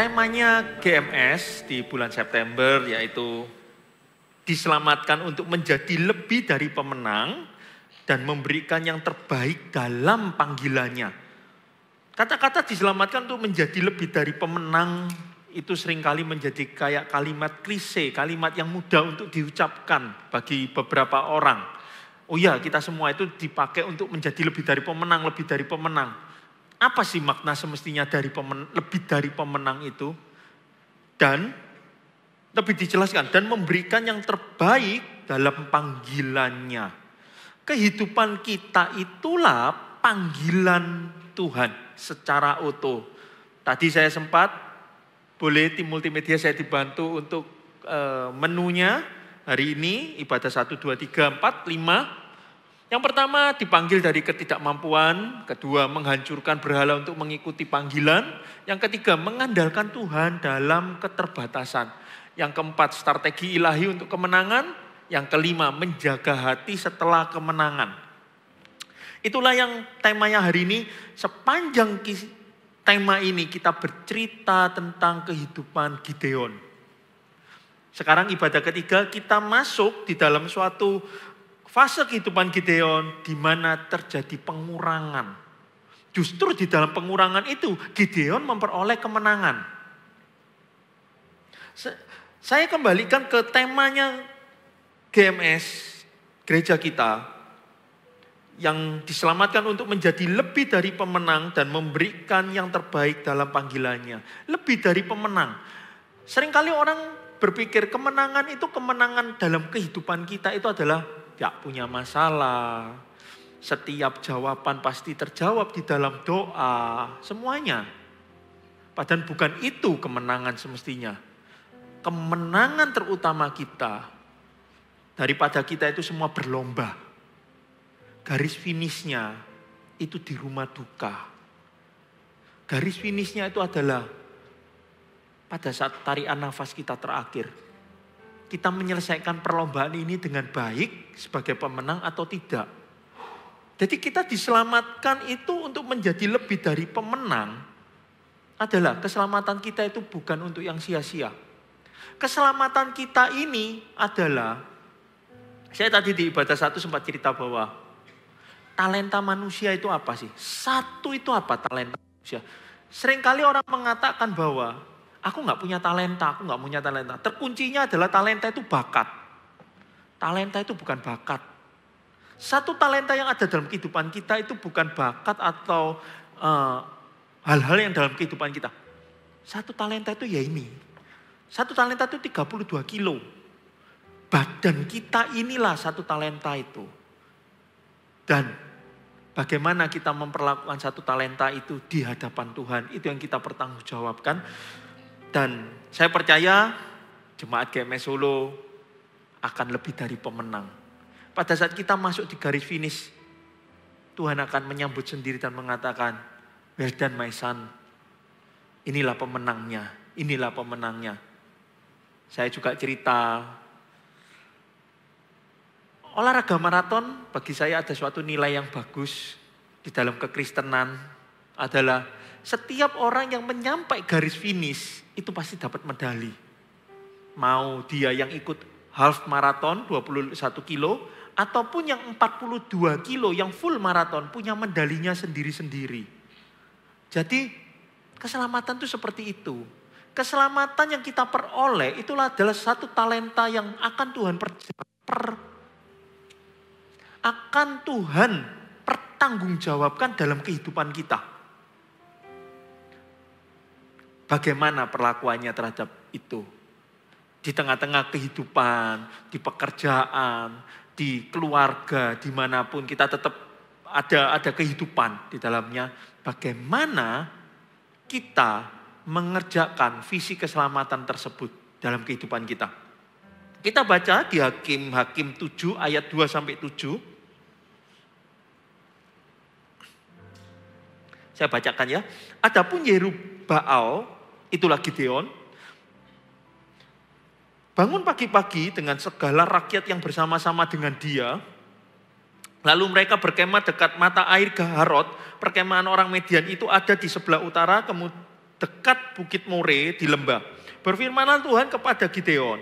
Temanya GMS di bulan September yaitu diselamatkan untuk menjadi lebih dari pemenang dan memberikan yang terbaik dalam panggilannya. Kata-kata diselamatkan untuk menjadi lebih dari pemenang itu seringkali menjadi kayak kalimat klise, kalimat yang mudah untuk diucapkan bagi beberapa orang. Oh ya, kita semua itu dipakai untuk menjadi lebih dari pemenang, lebih dari pemenang apa sih makna semestinya dari pemen, lebih dari pemenang itu? Dan lebih dijelaskan dan memberikan yang terbaik dalam panggilannya. Kehidupan kita itulah panggilan Tuhan secara utuh. Tadi saya sempat boleh tim multimedia saya dibantu untuk e, menunya hari ini ibadah 1 2 3 4 5 yang pertama dipanggil dari ketidakmampuan, kedua menghancurkan berhala untuk mengikuti panggilan, yang ketiga mengandalkan Tuhan dalam keterbatasan, yang keempat strategi ilahi untuk kemenangan, yang kelima menjaga hati setelah kemenangan. Itulah yang temanya hari ini sepanjang tema ini kita bercerita tentang kehidupan Gideon. Sekarang ibadah ketiga kita masuk di dalam suatu fase kehidupan Gideon di mana terjadi pengurangan. Justru di dalam pengurangan itu Gideon memperoleh kemenangan. Saya kembalikan ke temanya GMS gereja kita yang diselamatkan untuk menjadi lebih dari pemenang dan memberikan yang terbaik dalam panggilannya. Lebih dari pemenang. Seringkali orang berpikir kemenangan itu kemenangan dalam kehidupan kita itu adalah gak punya masalah. Setiap jawaban pasti terjawab di dalam doa. Semuanya. Padahal bukan itu kemenangan semestinya. Kemenangan terutama kita daripada kita itu semua berlomba. Garis finishnya itu di rumah duka. Garis finishnya itu adalah pada saat tarian nafas kita terakhir, kita menyelesaikan perlombaan ini dengan baik sebagai pemenang atau tidak. Jadi kita diselamatkan itu untuk menjadi lebih dari pemenang adalah keselamatan kita itu bukan untuk yang sia-sia. Keselamatan kita ini adalah saya tadi di ibadah satu sempat cerita bahwa talenta manusia itu apa sih? Satu itu apa talenta manusia? Seringkali orang mengatakan bahwa Aku nggak punya talenta, aku nggak punya talenta. Terkuncinya adalah talenta itu bakat. Talenta itu bukan bakat. Satu talenta yang ada dalam kehidupan kita itu bukan bakat atau eh, hal-hal uh, yang dalam kehidupan kita. Satu talenta itu ya ini. Satu talenta itu 32 kilo. Badan kita inilah satu talenta itu. Dan bagaimana kita memperlakukan satu talenta itu di hadapan Tuhan. Itu yang kita pertanggungjawabkan dan saya percaya jemaat GMS Solo akan lebih dari pemenang. Pada saat kita masuk di garis finish, Tuhan akan menyambut sendiri dan mengatakan, Well done my son, inilah pemenangnya, inilah pemenangnya. Saya juga cerita, olahraga maraton bagi saya ada suatu nilai yang bagus di dalam kekristenan, adalah setiap orang yang menyampai garis finish itu pasti dapat medali. Mau dia yang ikut half marathon 21 kilo ataupun yang 42 kilo yang full marathon punya medalinya sendiri-sendiri. Jadi keselamatan itu seperti itu. Keselamatan yang kita peroleh itulah adalah satu talenta yang akan Tuhan per, per akan Tuhan pertanggungjawabkan dalam kehidupan kita. Bagaimana perlakuannya terhadap itu? Di tengah-tengah kehidupan, di pekerjaan, di keluarga, dimanapun kita tetap ada ada kehidupan di dalamnya. Bagaimana kita mengerjakan visi keselamatan tersebut dalam kehidupan kita? Kita baca di Hakim Hakim 7 ayat 2 sampai 7. Saya bacakan ya. Adapun Yerubbaal itulah Gideon, bangun pagi-pagi dengan segala rakyat yang bersama-sama dengan dia, Lalu mereka berkemah dekat mata air Gaharot. Perkemahan orang Median itu ada di sebelah utara, kemudian dekat Bukit More di lembah. Berfirmanlah Tuhan kepada Gideon.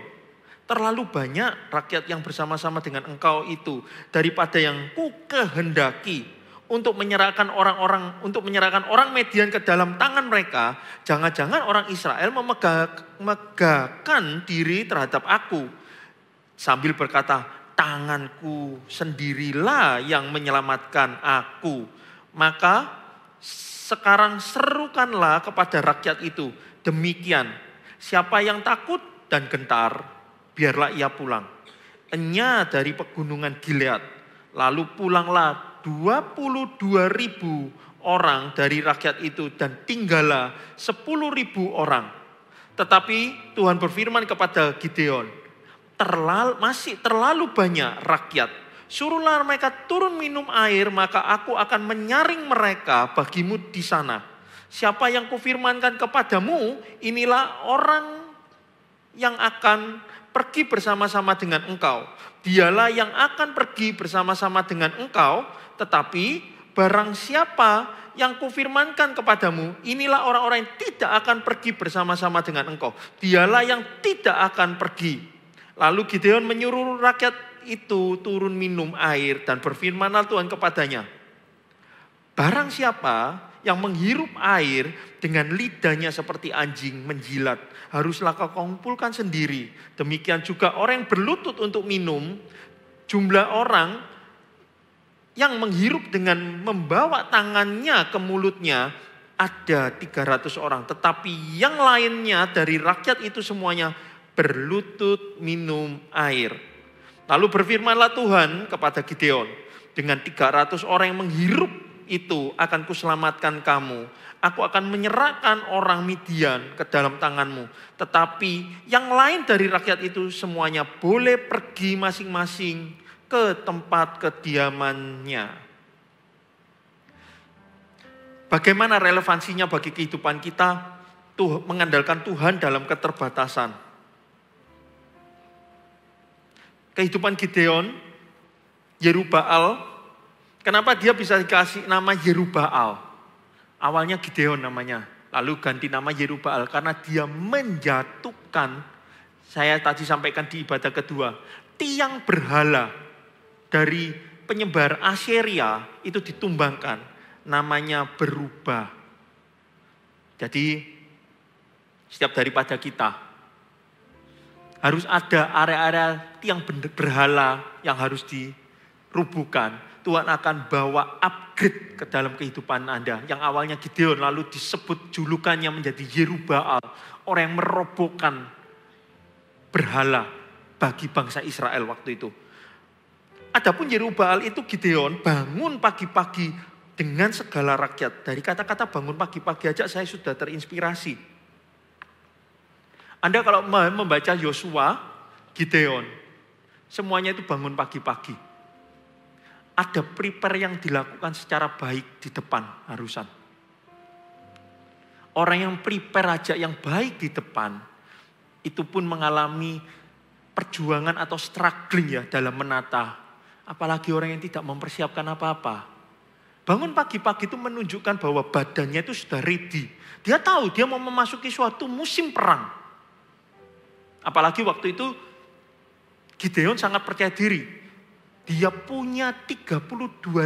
Terlalu banyak rakyat yang bersama-sama dengan engkau itu daripada yang ku kehendaki untuk menyerahkan orang-orang untuk menyerahkan orang Median ke dalam tangan mereka, jangan-jangan orang Israel memegahkan diri terhadap aku sambil berkata, tanganku sendirilah yang menyelamatkan aku. Maka sekarang serukanlah kepada rakyat itu, demikian, siapa yang takut dan gentar, biarlah ia pulang. Enya dari pegunungan Gilead, lalu pulanglah 22 ribu orang dari rakyat itu dan tinggallah 10 ribu orang. Tetapi Tuhan berfirman kepada Gideon, terlalu, masih terlalu banyak rakyat. Suruhlah mereka turun minum air, maka aku akan menyaring mereka bagimu di sana. Siapa yang kufirmankan kepadamu, inilah orang yang akan pergi bersama-sama dengan engkau. Dialah yang akan pergi bersama-sama dengan engkau, tetapi barang siapa yang kufirmankan kepadamu, inilah orang-orang yang tidak akan pergi bersama-sama dengan engkau. Dialah yang tidak akan pergi. Lalu Gideon menyuruh rakyat itu turun minum air dan berfirmanlah Tuhan kepadanya. Barang siapa yang menghirup air dengan lidahnya seperti anjing menjilat. Haruslah kau kumpulkan sendiri. Demikian juga orang yang berlutut untuk minum, jumlah orang yang menghirup dengan membawa tangannya ke mulutnya ada 300 orang. Tetapi yang lainnya dari rakyat itu semuanya berlutut minum air. Lalu berfirmanlah Tuhan kepada Gideon, dengan 300 orang yang menghirup itu akan kuselamatkan kamu. Aku akan menyerahkan orang Midian ke dalam tanganmu. Tetapi yang lain dari rakyat itu semuanya boleh pergi masing-masing ke tempat kediamannya. Bagaimana relevansinya bagi kehidupan kita tuh mengandalkan Tuhan dalam keterbatasan? Kehidupan Gideon, Yerubaal, kenapa dia bisa dikasih nama Yerubaal? Awalnya Gideon namanya, lalu ganti nama Yerubaal karena dia menjatuhkan saya tadi sampaikan di ibadah kedua, tiang berhala dari penyebar Assyria itu ditumbangkan. Namanya berubah. Jadi setiap daripada kita harus ada area-area tiang berhala yang harus dirubuhkan. Tuhan akan bawa upgrade ke dalam kehidupan Anda. Yang awalnya Gideon lalu disebut julukannya menjadi Yerubaal. Orang yang merobohkan berhala bagi bangsa Israel waktu itu. Adapun Yerubal itu Gideon bangun pagi-pagi dengan segala rakyat. Dari kata-kata bangun pagi-pagi aja saya sudah terinspirasi. Anda kalau membaca Yosua, Gideon, semuanya itu bangun pagi-pagi. Ada prepare yang dilakukan secara baik di depan harusan. Orang yang prepare aja yang baik di depan, itu pun mengalami perjuangan atau struggling ya dalam menata Apalagi orang yang tidak mempersiapkan apa-apa. Bangun pagi-pagi itu menunjukkan bahwa badannya itu sudah ready. Dia tahu dia mau memasuki suatu musim perang. Apalagi waktu itu Gideon sangat percaya diri. Dia punya 32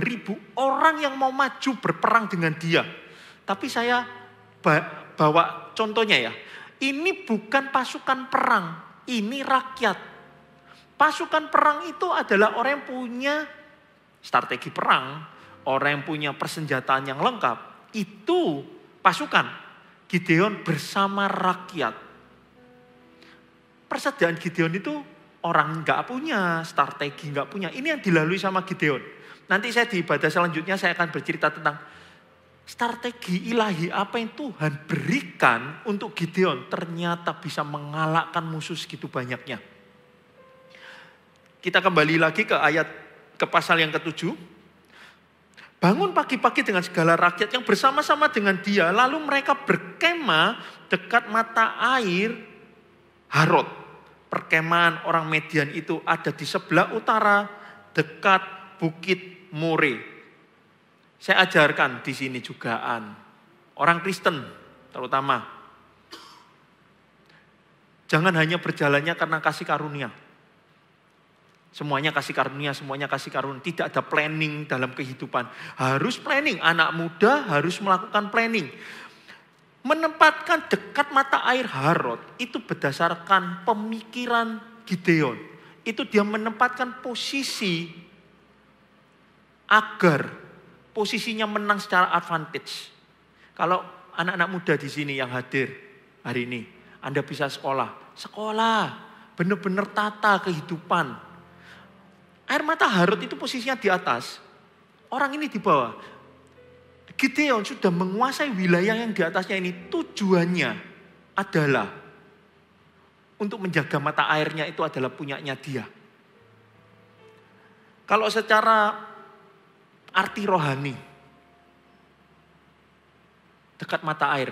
ribu orang yang mau maju berperang dengan dia. Tapi saya bawa contohnya ya. Ini bukan pasukan perang, ini rakyat. Pasukan perang itu adalah orang yang punya strategi perang, orang yang punya persenjataan yang lengkap. Itu pasukan. Gideon bersama rakyat. Persediaan Gideon itu orang nggak punya, strategi nggak punya. Ini yang dilalui sama Gideon. Nanti saya di ibadah selanjutnya saya akan bercerita tentang strategi ilahi apa yang Tuhan berikan untuk Gideon ternyata bisa mengalahkan musuh segitu banyaknya. Kita kembali lagi ke ayat ke pasal yang ketujuh. Bangun pagi-pagi dengan segala rakyat yang bersama-sama dengan dia. Lalu mereka berkemah dekat mata air Harod. Perkemahan orang Median itu ada di sebelah utara dekat Bukit More. Saya ajarkan di sini jugaan. Orang Kristen terutama. Jangan hanya berjalannya karena kasih karunia Semuanya kasih karunia, semuanya kasih karunia. Tidak ada planning dalam kehidupan. Harus planning, anak muda harus melakukan planning. Menempatkan dekat mata air Harod itu berdasarkan pemikiran Gideon. Itu dia menempatkan posisi agar posisinya menang secara advantage. Kalau anak-anak muda di sini yang hadir hari ini, Anda bisa sekolah. Sekolah, benar-benar tata kehidupan Air mata Harut itu posisinya di atas. Orang ini di bawah. Gideon sudah menguasai wilayah yang di atasnya ini. Tujuannya adalah untuk menjaga mata airnya itu adalah punyanya dia. Kalau secara arti rohani, dekat mata air,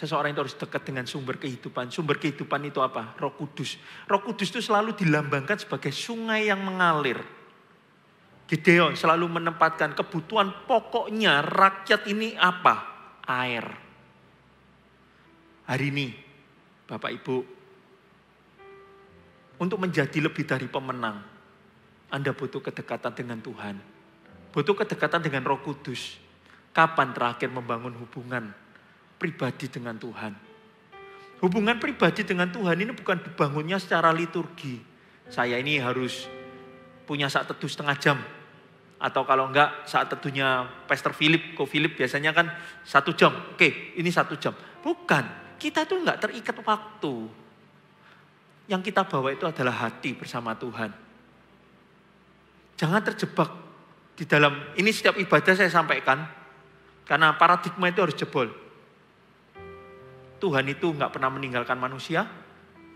Seseorang itu harus dekat dengan sumber kehidupan. Sumber kehidupan itu apa? Roh Kudus. Roh Kudus itu selalu dilambangkan sebagai sungai yang mengalir. Gideon selalu menempatkan kebutuhan pokoknya rakyat ini apa? Air. Hari ini, Bapak Ibu, untuk menjadi lebih dari pemenang, Anda butuh kedekatan dengan Tuhan. Butuh kedekatan dengan Roh Kudus. Kapan terakhir membangun hubungan pribadi dengan Tuhan. Hubungan pribadi dengan Tuhan ini bukan dibangunnya secara liturgi. Saya ini harus punya saat teduh setengah jam. Atau kalau enggak saat teduhnya Pastor Philip, Ko Philip biasanya kan satu jam. Oke, ini satu jam. Bukan, kita tuh enggak terikat waktu. Yang kita bawa itu adalah hati bersama Tuhan. Jangan terjebak di dalam, ini setiap ibadah saya sampaikan, karena paradigma itu harus jebol. Tuhan itu nggak pernah meninggalkan manusia.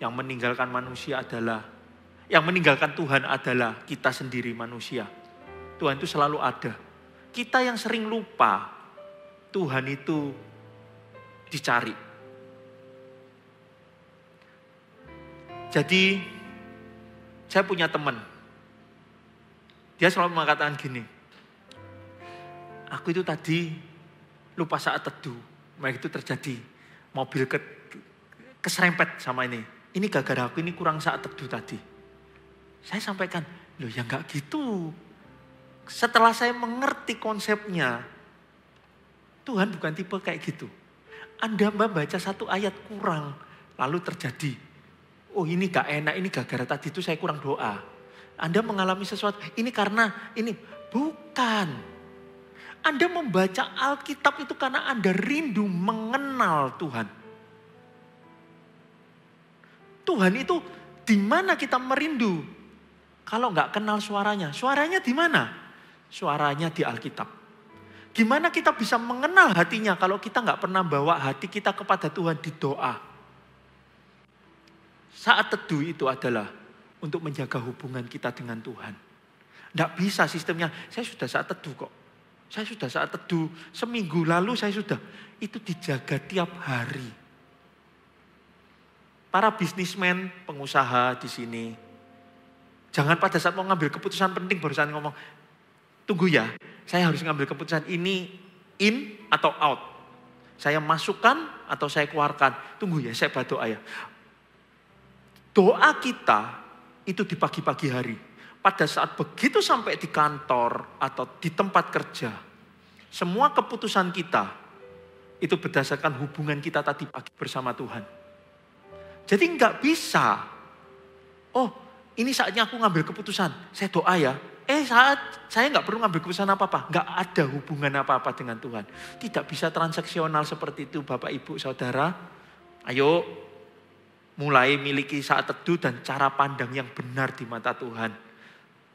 Yang meninggalkan manusia adalah, yang meninggalkan Tuhan adalah kita sendiri manusia. Tuhan itu selalu ada. Kita yang sering lupa, Tuhan itu dicari. Jadi saya punya teman. Dia selalu mengatakan gini. Aku itu tadi lupa saat teduh. Mereka itu terjadi mobil ke, keserempet sama ini. Ini gara-gara aku ini kurang saat teduh tadi. Saya sampaikan, loh ya nggak gitu. Setelah saya mengerti konsepnya, Tuhan bukan tipe kayak gitu. Anda membaca satu ayat kurang, lalu terjadi. Oh ini gak enak, ini gara-gara tadi itu saya kurang doa. Anda mengalami sesuatu, ini karena ini. Bukan. Anda membaca Alkitab itu karena Anda rindu mengenal Tuhan. Tuhan itu di mana kita merindu? Kalau nggak kenal suaranya, suaranya di mana? Suaranya di Alkitab. Gimana kita bisa mengenal hatinya kalau kita nggak pernah bawa hati kita kepada Tuhan di doa? Saat teduh itu adalah untuk menjaga hubungan kita dengan Tuhan. Tidak bisa sistemnya, saya sudah saat teduh kok. Saya sudah saat teduh, seminggu lalu saya sudah. Itu dijaga tiap hari. Para bisnismen, pengusaha di sini. Jangan pada saat mau ngambil keputusan penting barusan ngomong, tunggu ya, saya harus ngambil keputusan ini in atau out. Saya masukkan atau saya keluarkan. Tunggu ya, saya berdoa ya. Doa kita itu di pagi-pagi hari pada saat begitu sampai di kantor atau di tempat kerja, semua keputusan kita itu berdasarkan hubungan kita tadi pagi bersama Tuhan. Jadi nggak bisa, oh ini saatnya aku ngambil keputusan, saya doa ya. Eh saat saya nggak perlu ngambil keputusan apa-apa, nggak ada hubungan apa-apa dengan Tuhan. Tidak bisa transaksional seperti itu Bapak Ibu Saudara. Ayo mulai miliki saat teduh dan cara pandang yang benar di mata Tuhan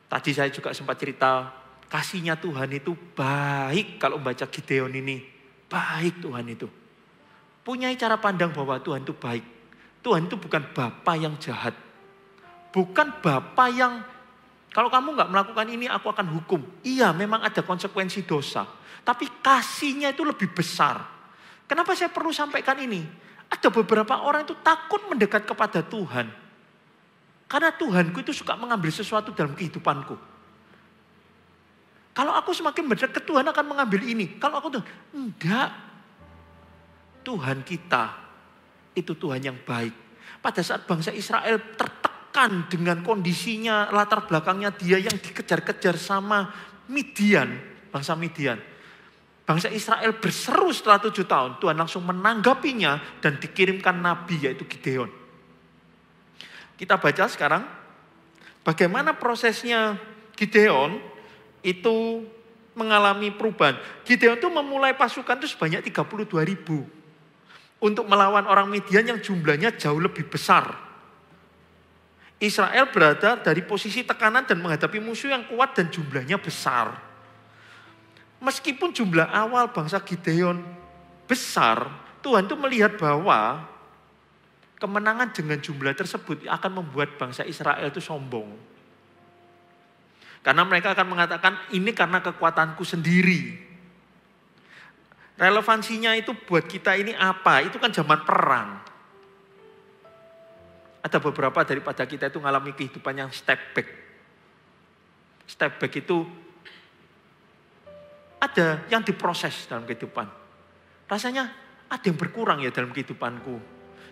Tadi saya juga sempat cerita, kasihnya Tuhan itu baik kalau membaca Gideon ini. Baik Tuhan itu. Punya cara pandang bahwa Tuhan itu baik. Tuhan itu bukan Bapak yang jahat. Bukan Bapak yang kalau kamu nggak melakukan ini aku akan hukum. Iya memang ada konsekuensi dosa. Tapi kasihnya itu lebih besar. Kenapa saya perlu sampaikan ini? Ada beberapa orang itu takut mendekat kepada Tuhan. Karena Tuhanku itu suka mengambil sesuatu dalam kehidupanku. Kalau aku semakin mendekat Tuhan akan mengambil ini. Kalau aku tuh enggak. Tuhan kita itu Tuhan yang baik. Pada saat bangsa Israel tertekan dengan kondisinya, latar belakangnya dia yang dikejar-kejar sama Midian, bangsa Midian. Bangsa Israel berseru setelah tujuh tahun, Tuhan langsung menanggapinya dan dikirimkan nabi yaitu Gideon. Kita baca sekarang bagaimana prosesnya Gideon itu mengalami perubahan. Gideon itu memulai pasukan itu sebanyak 32 ribu. Untuk melawan orang Midian yang jumlahnya jauh lebih besar. Israel berada dari posisi tekanan dan menghadapi musuh yang kuat dan jumlahnya besar. Meskipun jumlah awal bangsa Gideon besar, Tuhan itu melihat bahwa kemenangan dengan jumlah tersebut akan membuat bangsa Israel itu sombong. Karena mereka akan mengatakan ini karena kekuatanku sendiri. Relevansinya itu buat kita ini apa? Itu kan zaman perang. Ada beberapa daripada kita itu mengalami kehidupan yang step back. Step back itu ada yang diproses dalam kehidupan. Rasanya ada yang berkurang ya dalam kehidupanku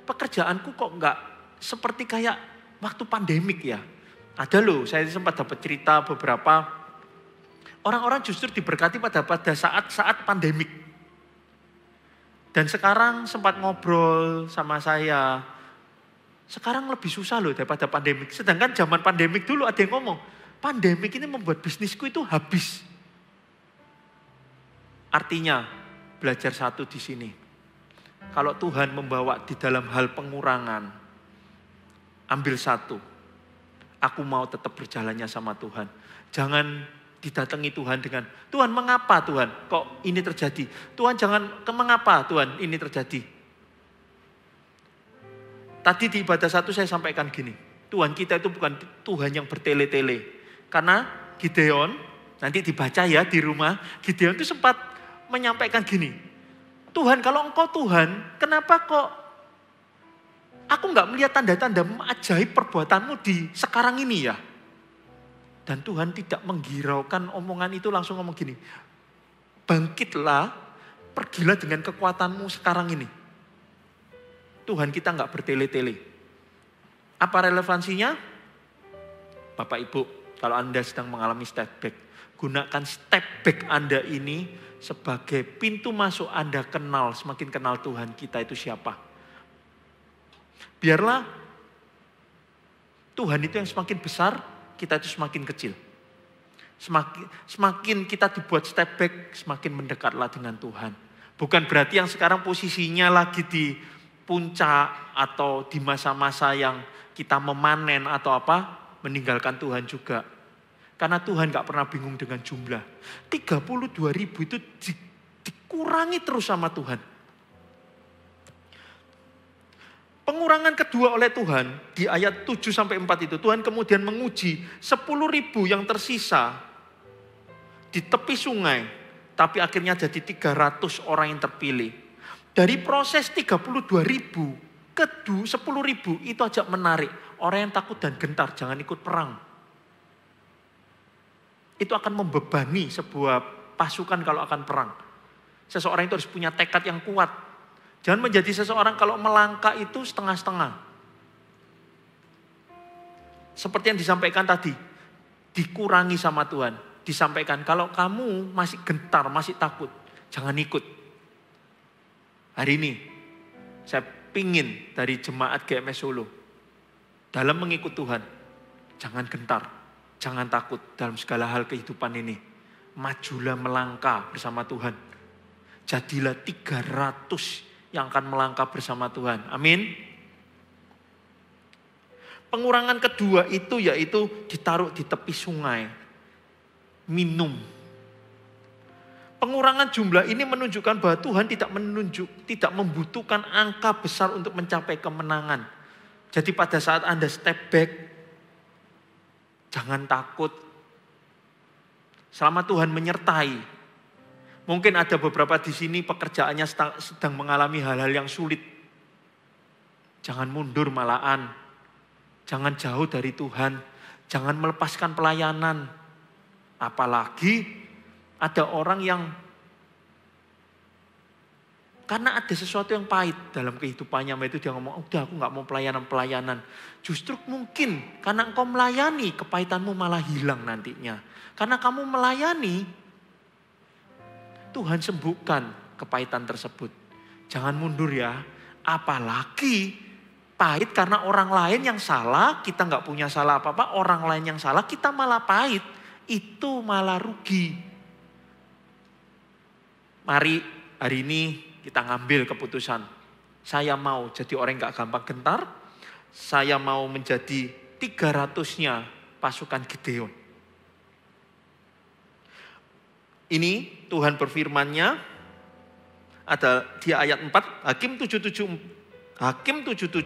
pekerjaanku kok nggak seperti kayak waktu pandemik ya. Ada loh, saya sempat dapat cerita beberapa orang-orang justru diberkati pada pada saat-saat pandemik. Dan sekarang sempat ngobrol sama saya, sekarang lebih susah loh daripada pandemik. Sedangkan zaman pandemik dulu ada yang ngomong, pandemik ini membuat bisnisku itu habis. Artinya, belajar satu di sini, kalau Tuhan membawa di dalam hal pengurangan, ambil satu. Aku mau tetap berjalannya sama Tuhan. Jangan didatangi Tuhan dengan, Tuhan mengapa Tuhan kok ini terjadi? Tuhan jangan, mengapa Tuhan ini terjadi? Tadi di ibadah satu saya sampaikan gini, Tuhan kita itu bukan Tuhan yang bertele-tele. Karena Gideon, nanti dibaca ya di rumah, Gideon itu sempat menyampaikan gini, Tuhan kalau engkau Tuhan, kenapa kok aku nggak melihat tanda-tanda ajaib perbuatanmu di sekarang ini ya? Dan Tuhan tidak menghiraukan omongan itu langsung ngomong gini, bangkitlah, pergilah dengan kekuatanmu sekarang ini. Tuhan kita nggak bertele-tele. Apa relevansinya? Bapak Ibu, kalau Anda sedang mengalami step back, gunakan step back Anda ini sebagai pintu masuk Anda kenal, semakin kenal Tuhan kita itu siapa. Biarlah Tuhan itu yang semakin besar, kita itu semakin kecil. Semakin, semakin kita dibuat step back, semakin mendekatlah dengan Tuhan. Bukan berarti yang sekarang posisinya lagi di puncak atau di masa-masa yang kita memanen atau apa, meninggalkan Tuhan juga karena Tuhan gak pernah bingung dengan jumlah. 32 ribu itu di, dikurangi terus sama Tuhan. Pengurangan kedua oleh Tuhan di ayat 7 4 itu Tuhan kemudian menguji 10 ribu yang tersisa di tepi sungai tapi akhirnya jadi 300 orang yang terpilih. Dari proses 32 ribu ke 10 ribu itu aja menarik. Orang yang takut dan gentar jangan ikut perang itu akan membebani sebuah pasukan kalau akan perang. Seseorang itu harus punya tekad yang kuat. Jangan menjadi seseorang kalau melangkah itu setengah-setengah. Seperti yang disampaikan tadi, dikurangi sama Tuhan. Disampaikan, kalau kamu masih gentar, masih takut, jangan ikut. Hari ini, saya pingin dari jemaat GMS Solo, dalam mengikut Tuhan, jangan gentar, Jangan takut dalam segala hal kehidupan ini. Majulah melangkah bersama Tuhan. Jadilah 300 yang akan melangkah bersama Tuhan. Amin. Pengurangan kedua itu yaitu ditaruh di tepi sungai. Minum. Pengurangan jumlah ini menunjukkan bahwa Tuhan tidak menunjuk, tidak membutuhkan angka besar untuk mencapai kemenangan. Jadi pada saat Anda step back, Jangan takut. Selama Tuhan menyertai, mungkin ada beberapa di sini pekerjaannya sedang mengalami hal-hal yang sulit. Jangan mundur malahan. Jangan jauh dari Tuhan. Jangan melepaskan pelayanan. Apalagi ada orang yang karena ada sesuatu yang pahit dalam kehidupannya. Itu dia ngomong, udah aku nggak mau pelayanan-pelayanan. Justru mungkin karena engkau melayani, kepahitanmu malah hilang nantinya. Karena kamu melayani, Tuhan sembuhkan kepahitan tersebut. Jangan mundur ya. Apalagi pahit karena orang lain yang salah, kita nggak punya salah apa-apa. Orang lain yang salah, kita malah pahit. Itu malah rugi. Mari hari ini kita ngambil keputusan. Saya mau jadi orang yang gak gampang gentar, saya mau menjadi 300-nya pasukan Gideon. Ini Tuhan berfirmannya, ada di ayat 4, Hakim 774 Hakim 77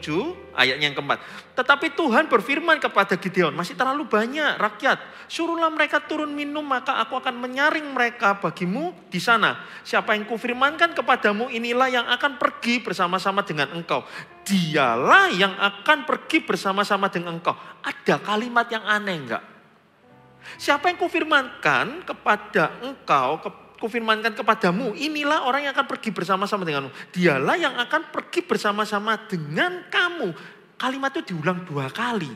ayatnya yang keempat. Tetapi Tuhan berfirman kepada Gideon, masih terlalu banyak rakyat. Suruhlah mereka turun minum, maka aku akan menyaring mereka bagimu di sana. Siapa yang kufirmankan kepadamu inilah yang akan pergi bersama-sama dengan engkau. Dialah yang akan pergi bersama-sama dengan engkau. Ada kalimat yang aneh enggak? Siapa yang kufirmankan kepada engkau, kufirmankan kepadamu, inilah orang yang akan pergi bersama-sama denganmu. Dialah yang akan pergi bersama-sama dengan kamu. Kalimat itu diulang dua kali.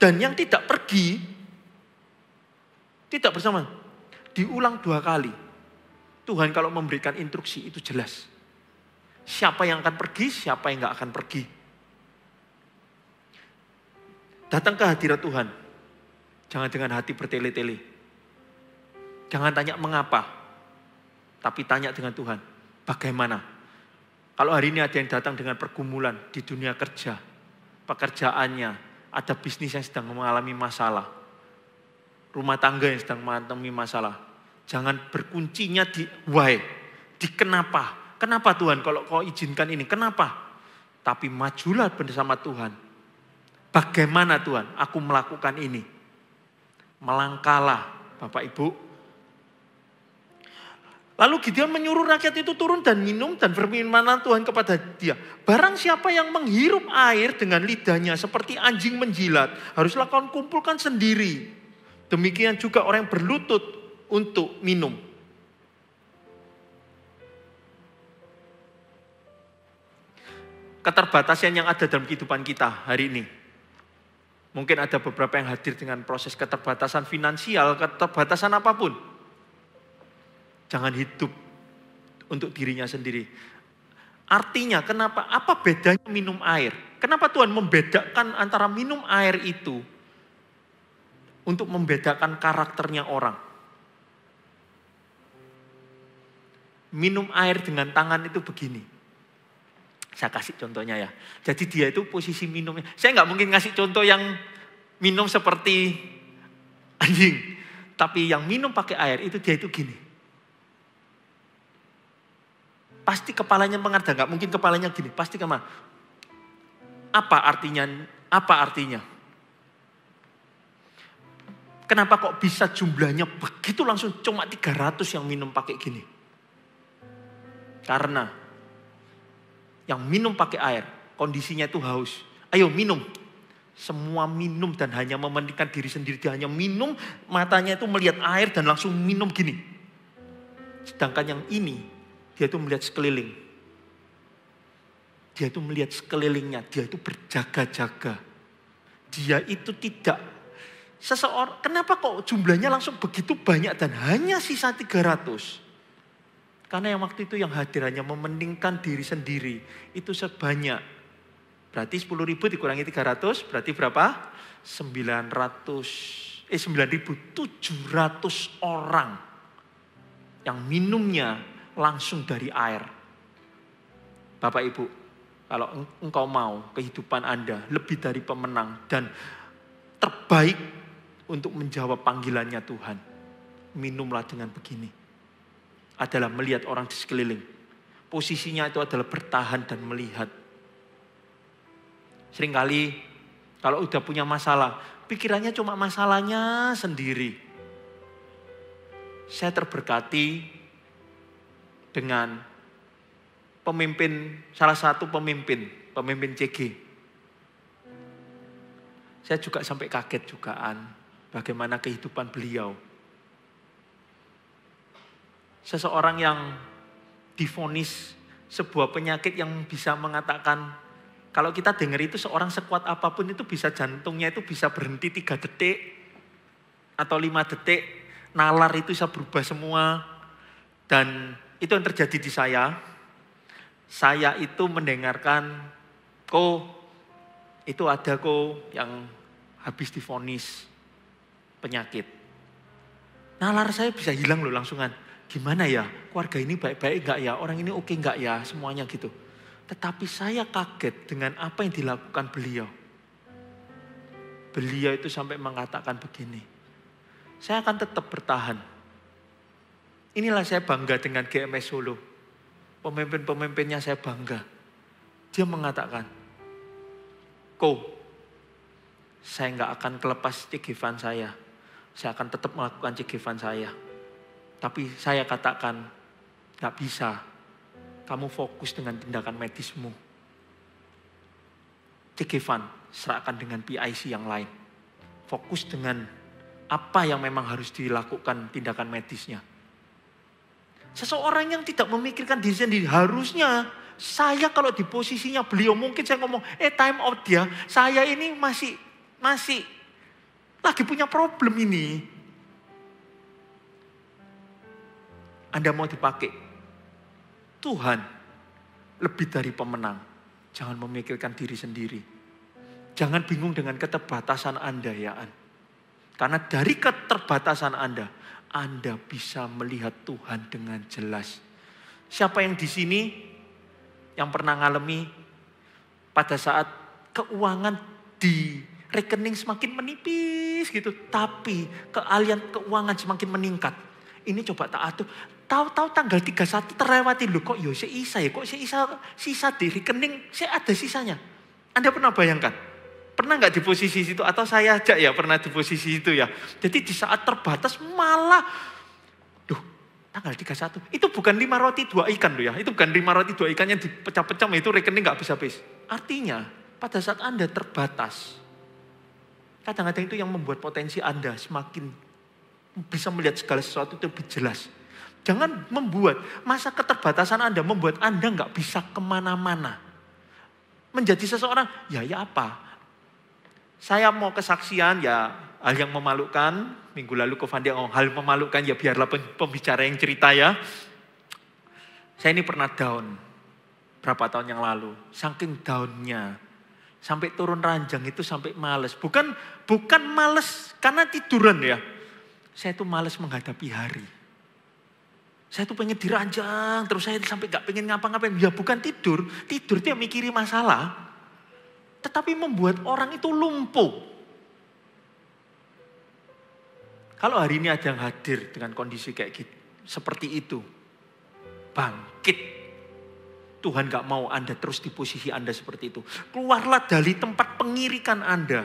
Dan yang tidak pergi, tidak bersama. Diulang dua kali. Tuhan kalau memberikan instruksi itu jelas. Siapa yang akan pergi, siapa yang nggak akan pergi. Datang ke hadirat Tuhan. Jangan dengan hati bertele-tele Jangan tanya mengapa, tapi tanya dengan Tuhan, bagaimana? Kalau hari ini ada yang datang dengan pergumulan di dunia kerja, pekerjaannya, ada bisnis yang sedang mengalami masalah, rumah tangga yang sedang mengalami masalah, jangan berkuncinya di why, di kenapa. Kenapa Tuhan kalau kau izinkan ini? Kenapa? Tapi majulah bersama Tuhan. Bagaimana Tuhan aku melakukan ini? Melangkahlah Bapak Ibu Lalu Gideon menyuruh rakyat itu turun dan minum dan berfirmanlah Tuhan kepada dia. Barang siapa yang menghirup air dengan lidahnya seperti anjing menjilat, haruslah kau kumpulkan sendiri. Demikian juga orang yang berlutut untuk minum. Keterbatasan yang ada dalam kehidupan kita hari ini. Mungkin ada beberapa yang hadir dengan proses keterbatasan finansial, keterbatasan apapun Jangan hidup untuk dirinya sendiri. Artinya kenapa? Apa bedanya minum air? Kenapa Tuhan membedakan antara minum air itu untuk membedakan karakternya orang? Minum air dengan tangan itu begini. Saya kasih contohnya ya. Jadi dia itu posisi minumnya. Saya nggak mungkin ngasih contoh yang minum seperti anjing. Tapi yang minum pakai air itu dia itu gini. Pasti kepalanya mengerti nggak mungkin kepalanya gini, pasti kemana? Apa artinya? Apa artinya? Kenapa kok bisa jumlahnya begitu langsung cuma 300 yang minum pakai gini? Karena yang minum pakai air, kondisinya itu haus. Ayo minum. Semua minum dan hanya memandikan diri sendiri. Dia hanya minum, matanya itu melihat air dan langsung minum gini. Sedangkan yang ini dia itu melihat sekeliling. Dia itu melihat sekelilingnya, dia itu berjaga-jaga. Dia itu tidak seseorang kenapa kok jumlahnya langsung begitu banyak dan hanya sisa 300? Karena yang waktu itu yang hadir hanya memeningkan diri sendiri. Itu sebanyak. Berarti 10 ribu dikurangi 300, berarti berapa? 900 eh 9.700 orang yang minumnya langsung dari air. Bapak Ibu, kalau engkau mau kehidupan Anda lebih dari pemenang dan terbaik untuk menjawab panggilannya Tuhan, minumlah dengan begini. Adalah melihat orang di sekeliling. Posisinya itu adalah bertahan dan melihat. Seringkali kalau udah punya masalah, pikirannya cuma masalahnya sendiri. Saya terberkati dengan pemimpin salah satu pemimpin, pemimpin CG. Saya juga sampai kaget jugaan bagaimana kehidupan beliau. Seseorang yang difonis sebuah penyakit yang bisa mengatakan kalau kita dengar itu seorang sekuat apapun itu bisa jantungnya itu bisa berhenti tiga detik atau lima detik, nalar itu bisa berubah semua dan itu yang terjadi di saya. Saya itu mendengarkan, ko itu ada ko yang habis difonis penyakit. Nalar saya bisa hilang loh langsungan. Gimana ya, keluarga ini baik-baik enggak ya, orang ini oke enggak ya, semuanya gitu. Tetapi saya kaget dengan apa yang dilakukan beliau. Beliau itu sampai mengatakan begini, saya akan tetap bertahan Inilah saya bangga dengan GMS Solo. Pemimpin-pemimpinnya saya bangga. Dia mengatakan, "Kau, saya nggak akan kelepas cigifan saya. Saya akan tetap melakukan cigifan saya. Tapi saya katakan, nggak bisa. Kamu fokus dengan tindakan medismu. Cigifan serahkan dengan PIC yang lain. Fokus dengan apa yang memang harus dilakukan tindakan medisnya Seseorang yang tidak memikirkan diri sendiri harusnya saya kalau di posisinya beliau mungkin saya ngomong, eh time out dia, ya, saya ini masih masih lagi punya problem ini. Anda mau dipakai Tuhan lebih dari pemenang. Jangan memikirkan diri sendiri. Jangan bingung dengan keterbatasan Anda ya An. Karena dari keterbatasan Anda, anda bisa melihat Tuhan dengan jelas. Siapa yang di sini yang pernah ngalami pada saat keuangan di rekening semakin menipis gitu, tapi kealian keuangan semakin meningkat. Ini coba tak atuh, Tahu-tahu tanggal 31 terlewati lu kok yo ya isa ya, kok isa sisa di rekening saya ada sisanya. Anda pernah bayangkan? Pernah nggak di posisi situ? Atau saya aja ya pernah di posisi itu ya. Jadi di saat terbatas malah, duh tanggal 31. Itu bukan lima roti dua ikan loh ya. Itu bukan lima roti dua ikan yang dipecah-pecah itu rekening nggak bisa habis Artinya pada saat Anda terbatas, kadang-kadang itu yang membuat potensi Anda semakin bisa melihat segala sesuatu itu lebih jelas. Jangan membuat masa keterbatasan Anda membuat Anda nggak bisa kemana-mana. Menjadi seseorang, ya ya apa? Saya mau kesaksian ya hal yang memalukan. Minggu lalu ke Fandi, oh, hal memalukan ya biarlah pembicara yang cerita ya. Saya ini pernah down berapa tahun yang lalu. Saking downnya, sampai turun ranjang itu sampai males. Bukan bukan males karena tiduran ya. Saya tuh males menghadapi hari. Saya tuh pengen diranjang, terus saya sampai gak pengen ngapa-ngapain. Ya bukan tidur, tidur itu yang masalah tetapi membuat orang itu lumpuh. Kalau hari ini ada yang hadir dengan kondisi kayak gitu, seperti itu, bangkit. Tuhan gak mau Anda terus di posisi Anda seperti itu. Keluarlah dari tempat pengirikan Anda.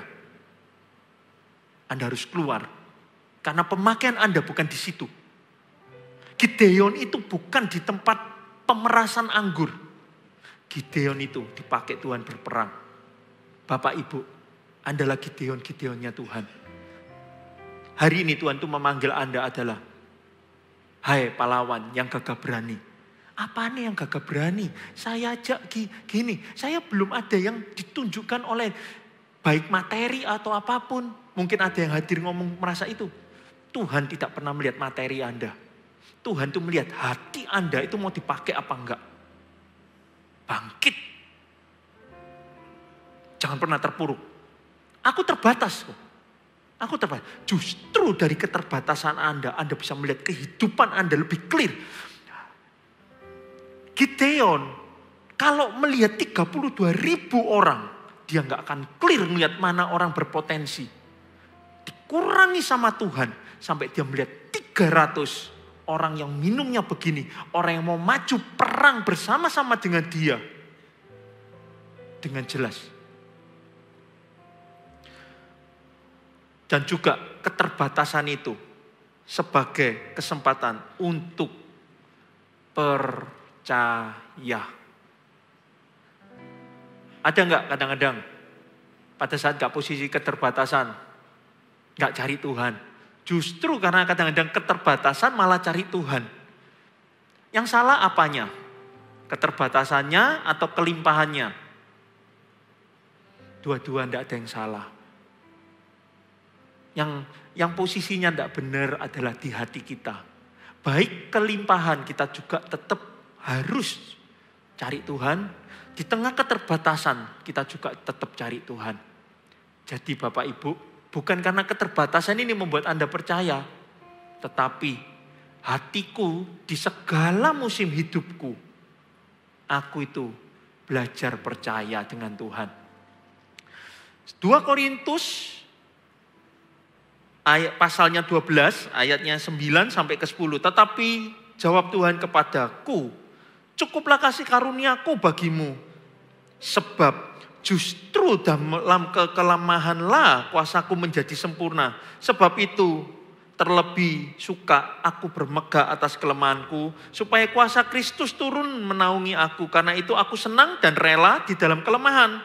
Anda harus keluar. Karena pemakaian Anda bukan di situ. Gideon itu bukan di tempat pemerasan anggur. Gideon itu dipakai Tuhan berperang Bapak Ibu adalah Gideon-Gideonnya Tuhan. Hari ini Tuhan itu memanggil Anda adalah Hai pahlawan yang gagah berani. Apa nih yang gagah berani? Saya ajak gini, saya belum ada yang ditunjukkan oleh baik materi atau apapun. Mungkin ada yang hadir ngomong merasa itu. Tuhan tidak pernah melihat materi Anda. Tuhan itu melihat hati Anda itu mau dipakai apa enggak. Bangkit Jangan pernah terpuruk. Aku terbatas kok. Aku terbatas. Justru dari keterbatasan Anda, Anda bisa melihat kehidupan Anda lebih clear. Gideon, kalau melihat 32 ribu orang, dia nggak akan clear melihat mana orang berpotensi. Dikurangi sama Tuhan sampai dia melihat 300 orang yang minumnya begini, orang yang mau maju perang bersama-sama dengan dia. Dengan jelas, dan juga keterbatasan itu sebagai kesempatan untuk percaya. Ada nggak kadang-kadang pada saat nggak posisi keterbatasan, nggak cari Tuhan. Justru karena kadang-kadang keterbatasan malah cari Tuhan. Yang salah apanya? Keterbatasannya atau kelimpahannya? Dua-dua tidak ada yang salah yang yang posisinya tidak benar adalah di hati kita. Baik kelimpahan kita juga tetap harus cari Tuhan. Di tengah keterbatasan kita juga tetap cari Tuhan. Jadi Bapak Ibu, bukan karena keterbatasan ini membuat Anda percaya. Tetapi hatiku di segala musim hidupku, aku itu belajar percaya dengan Tuhan. 2 Korintus ayat pasalnya 12 ayatnya 9 sampai ke 10. Tetapi jawab Tuhan kepadaku, cukuplah kasih karuniaku bagimu. Sebab justru dalam kekelamahanlah kuasaku menjadi sempurna. Sebab itu terlebih suka aku bermegah atas kelemahanku supaya kuasa Kristus turun menaungi aku karena itu aku senang dan rela di dalam kelemahan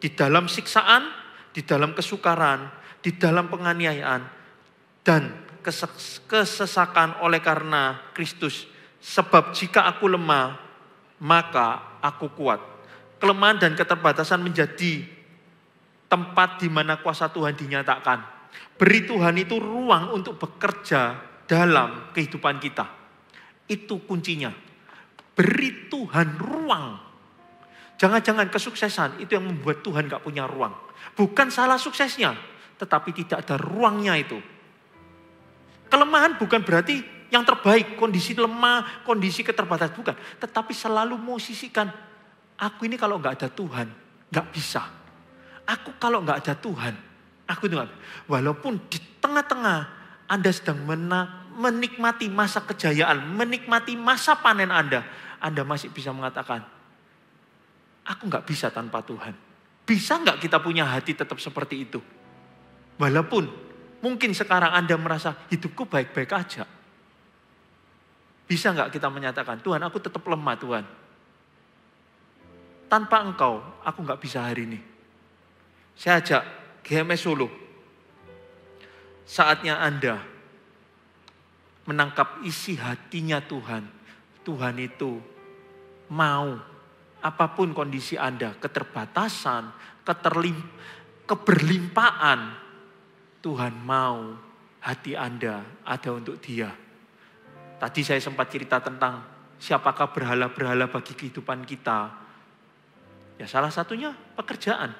di dalam siksaan di dalam kesukaran di dalam penganiayaan dan kesesakan oleh karena Kristus. Sebab jika aku lemah, maka aku kuat. Kelemahan dan keterbatasan menjadi tempat di mana kuasa Tuhan dinyatakan. Beri Tuhan itu ruang untuk bekerja dalam kehidupan kita. Itu kuncinya. Beri Tuhan ruang Jangan-jangan kesuksesan itu yang membuat Tuhan gak punya ruang. Bukan salah suksesnya tetapi tidak ada ruangnya itu. Kelemahan bukan berarti yang terbaik, kondisi lemah, kondisi keterbatasan bukan, tetapi selalu musisikan. Aku ini kalau nggak ada Tuhan, nggak bisa. Aku kalau nggak ada Tuhan, aku itu gak, walaupun di tengah-tengah Anda sedang mena, menikmati masa kejayaan, menikmati masa panen Anda, Anda masih bisa mengatakan, aku nggak bisa tanpa Tuhan. Bisa nggak kita punya hati tetap seperti itu? Walaupun mungkin sekarang Anda merasa hidupku baik-baik aja. Bisa nggak kita menyatakan, Tuhan aku tetap lemah Tuhan. Tanpa engkau, aku nggak bisa hari ini. Saya ajak GMS e Solo. Saatnya Anda menangkap isi hatinya Tuhan. Tuhan itu mau apapun kondisi Anda, keterbatasan, keterlim, keberlimpaan, Tuhan mau hati Anda ada untuk dia. Tadi saya sempat cerita tentang siapakah berhala-berhala bagi kehidupan kita. Ya salah satunya pekerjaan.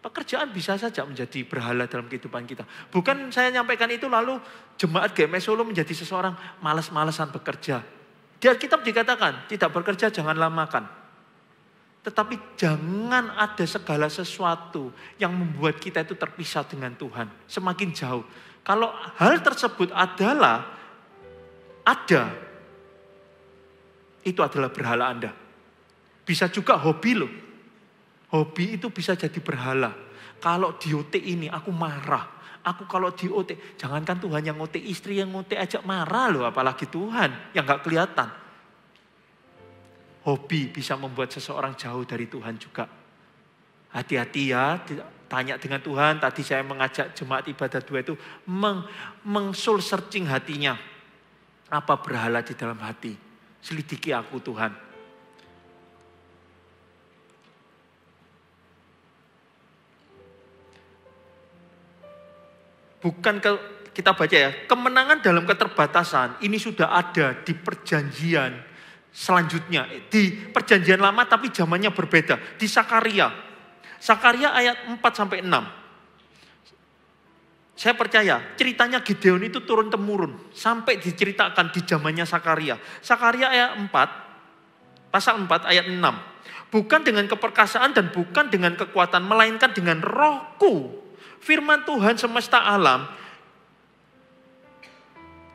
Pekerjaan bisa saja menjadi berhala dalam kehidupan kita. Bukan saya nyampaikan itu lalu jemaat GMS Solo menjadi seseorang malas-malasan bekerja. Di Alkitab dikatakan, tidak bekerja janganlah makan. Tetapi jangan ada segala sesuatu yang membuat kita itu terpisah dengan Tuhan, semakin jauh. Kalau hal tersebut adalah ada, itu adalah berhala Anda. Bisa juga hobi loh. Hobi itu bisa jadi berhala. Kalau di OT ini aku marah. Aku kalau di OT, jangankan Tuhan yang OT, istri yang OT ajak marah loh. Apalagi Tuhan yang gak kelihatan hobi bisa membuat seseorang jauh dari Tuhan juga. Hati-hati ya, tanya dengan Tuhan. Tadi saya mengajak jemaat ibadah dua itu meng, mengsul searching hatinya. Apa berhala di dalam hati? Selidiki aku Tuhan. Bukan ke, kita baca ya, kemenangan dalam keterbatasan ini sudah ada di perjanjian selanjutnya di perjanjian lama tapi zamannya berbeda di Sakaria. Sakaria ayat 4 sampai 6. Saya percaya ceritanya Gideon itu turun temurun sampai diceritakan di zamannya Sakaria. Sakaria ayat 4 pasal 4 ayat 6. Bukan dengan keperkasaan dan bukan dengan kekuatan melainkan dengan rohku. Firman Tuhan semesta alam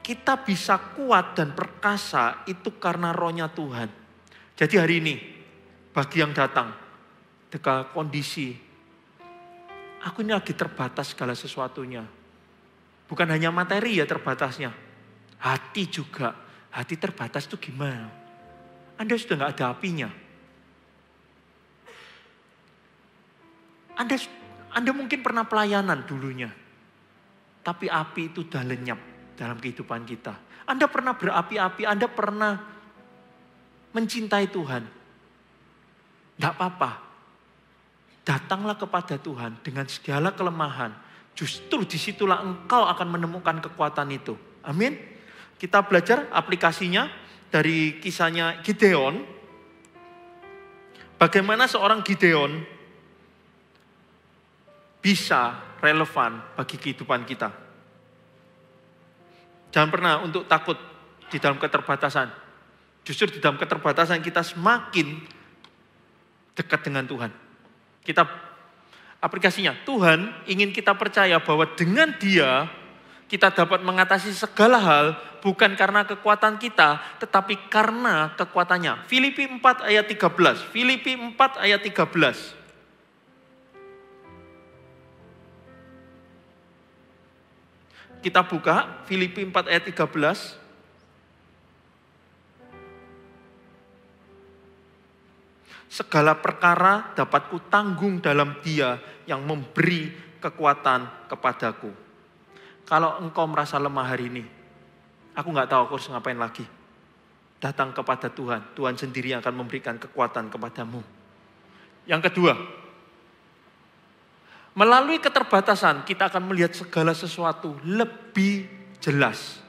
kita bisa kuat dan perkasa itu karena rohnya Tuhan. Jadi hari ini, bagi yang datang, dekat kondisi, aku ini lagi terbatas segala sesuatunya. Bukan hanya materi ya terbatasnya, hati juga. Hati terbatas itu gimana? Anda sudah nggak ada apinya. Anda, Anda mungkin pernah pelayanan dulunya, tapi api itu udah lenyap dalam kehidupan kita. Anda pernah berapi-api, Anda pernah mencintai Tuhan. Tidak apa-apa. Datanglah kepada Tuhan dengan segala kelemahan. Justru disitulah engkau akan menemukan kekuatan itu. Amin. Kita belajar aplikasinya dari kisahnya Gideon. Bagaimana seorang Gideon bisa relevan bagi kehidupan kita. Jangan pernah untuk takut di dalam keterbatasan. Justru di dalam keterbatasan kita semakin dekat dengan Tuhan. Kita aplikasinya, Tuhan ingin kita percaya bahwa dengan Dia kita dapat mengatasi segala hal bukan karena kekuatan kita tetapi karena kekuatannya. Filipi 4 ayat 13. Filipi 4 ayat 13. kita buka Filipi 4 ayat 13. Segala perkara dapat kutanggung dalam dia yang memberi kekuatan kepadaku. Kalau engkau merasa lemah hari ini, aku nggak tahu aku harus ngapain lagi. Datang kepada Tuhan, Tuhan sendiri yang akan memberikan kekuatan kepadamu. Yang kedua, Melalui keterbatasan kita akan melihat segala sesuatu lebih jelas.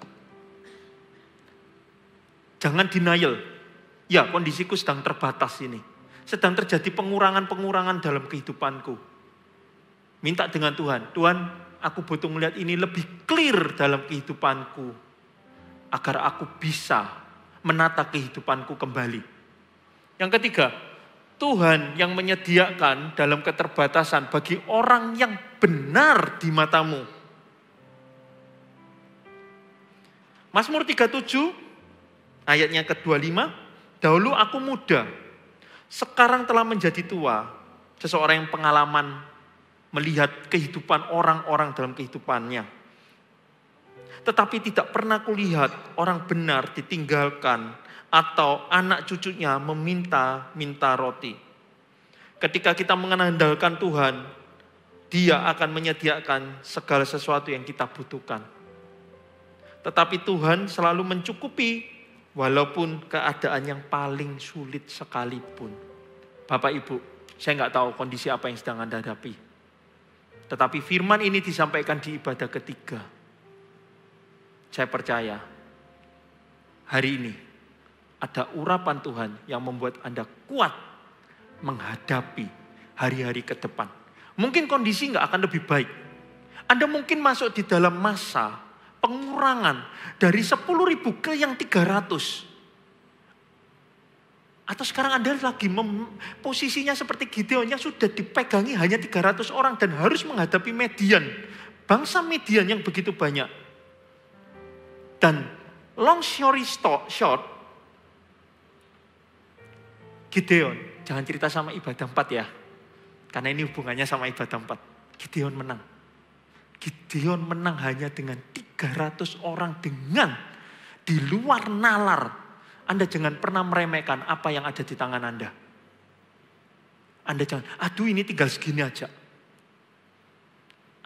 Jangan denial. Ya kondisiku sedang terbatas ini. Sedang terjadi pengurangan-pengurangan dalam kehidupanku. Minta dengan Tuhan. Tuhan aku butuh melihat ini lebih clear dalam kehidupanku. Agar aku bisa menata kehidupanku kembali. Yang ketiga, Tuhan yang menyediakan dalam keterbatasan bagi orang yang benar di matamu. Mazmur 37 ayatnya ke-25, dahulu aku muda, sekarang telah menjadi tua. Seseorang yang pengalaman melihat kehidupan orang-orang dalam kehidupannya. Tetapi tidak pernah kulihat orang benar ditinggalkan atau anak cucunya meminta-minta roti. Ketika kita mengandalkan Tuhan, Dia akan menyediakan segala sesuatu yang kita butuhkan. Tetapi Tuhan selalu mencukupi walaupun keadaan yang paling sulit sekalipun. Bapak Ibu, saya nggak tahu kondisi apa yang sedang Anda hadapi. Tetapi firman ini disampaikan di ibadah ketiga. Saya percaya hari ini ada urapan Tuhan yang membuat Anda kuat menghadapi hari-hari ke depan. Mungkin kondisi nggak akan lebih baik. Anda mungkin masuk di dalam masa pengurangan dari 10.000 ke yang 300. Atau sekarang Anda lagi mem, posisinya seperti Gideon yang sudah dipegangi hanya 300 orang dan harus menghadapi median. Bangsa median yang begitu banyak. Dan long story short, Gideon, jangan cerita sama ibadah empat ya. Karena ini hubungannya sama ibadah empat. Gideon menang. Gideon menang hanya dengan 300 orang dengan di luar nalar. Anda jangan pernah meremehkan apa yang ada di tangan Anda. Anda jangan, aduh ini tinggal segini aja.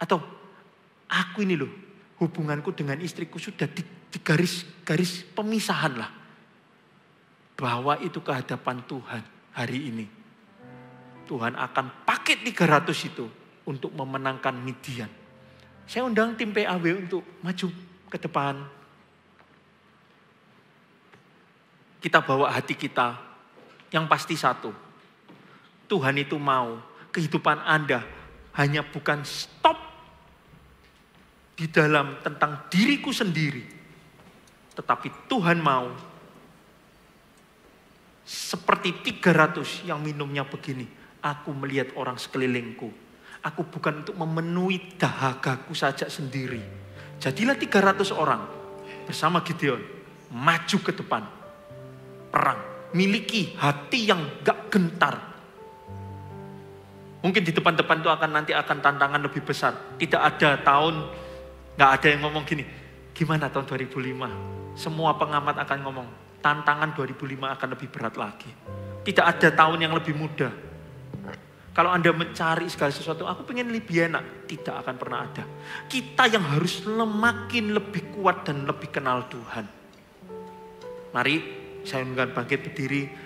Atau aku ini loh, hubunganku dengan istriku sudah di, di garis garis pemisahan lah. Bawa itu ke hadapan Tuhan hari ini. Tuhan akan pakai 300 itu untuk memenangkan Midian. Saya undang tim PAW untuk maju ke depan. Kita bawa hati kita yang pasti satu. Tuhan itu mau kehidupan Anda hanya bukan stop di dalam tentang diriku sendiri. Tetapi Tuhan mau seperti 300 yang minumnya begini. Aku melihat orang sekelilingku. Aku bukan untuk memenuhi dahagaku saja sendiri. Jadilah 300 orang bersama Gideon maju ke depan. Perang, miliki hati yang gak gentar. Mungkin di depan-depan itu akan nanti akan tantangan lebih besar. Tidak ada tahun, gak ada yang ngomong gini, gimana tahun 2005? Semua pengamat akan ngomong, tantangan 2005 akan lebih berat lagi. Tidak ada tahun yang lebih mudah. Kalau Anda mencari segala sesuatu, aku pengen lebih enak. Tidak akan pernah ada. Kita yang harus lemakin lebih kuat dan lebih kenal Tuhan. Mari saya bangkit berdiri